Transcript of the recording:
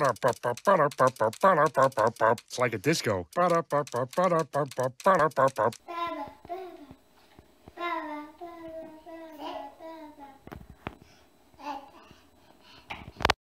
It's like a disco.